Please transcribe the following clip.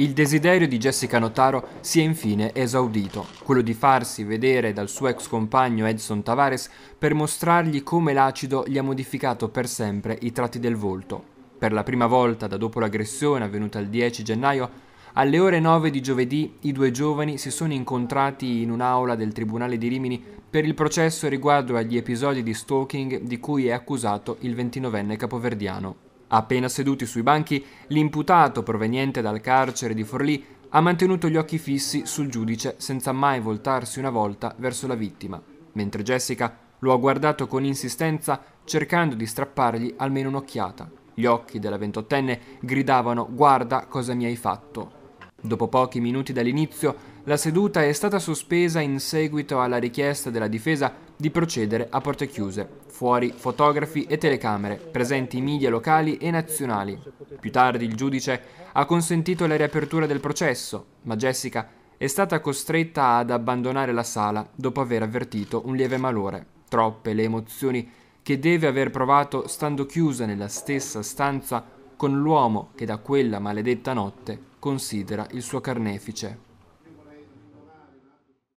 Il desiderio di Jessica Notaro si è infine esaudito, quello di farsi vedere dal suo ex compagno Edson Tavares per mostrargli come l'acido gli ha modificato per sempre i tratti del volto. Per la prima volta da dopo l'aggressione avvenuta il 10 gennaio, alle ore 9 di giovedì i due giovani si sono incontrati in un'aula del Tribunale di Rimini per il processo riguardo agli episodi di stalking di cui è accusato il 29enne capoverdiano. Appena seduti sui banchi, l'imputato proveniente dal carcere di Forlì ha mantenuto gli occhi fissi sul giudice senza mai voltarsi una volta verso la vittima, mentre Jessica lo ha guardato con insistenza cercando di strappargli almeno un'occhiata. Gli occhi della ventottenne gridavano guarda cosa mi hai fatto. Dopo pochi minuti dall'inizio, la seduta è stata sospesa in seguito alla richiesta della difesa di procedere a porte chiuse, fuori fotografi e telecamere, presenti i media locali e nazionali. Più tardi il giudice ha consentito la riapertura del processo, ma Jessica è stata costretta ad abbandonare la sala dopo aver avvertito un lieve malore. Troppe le emozioni che deve aver provato stando chiusa nella stessa stanza con l'uomo che da quella maledetta notte considera il suo carnefice.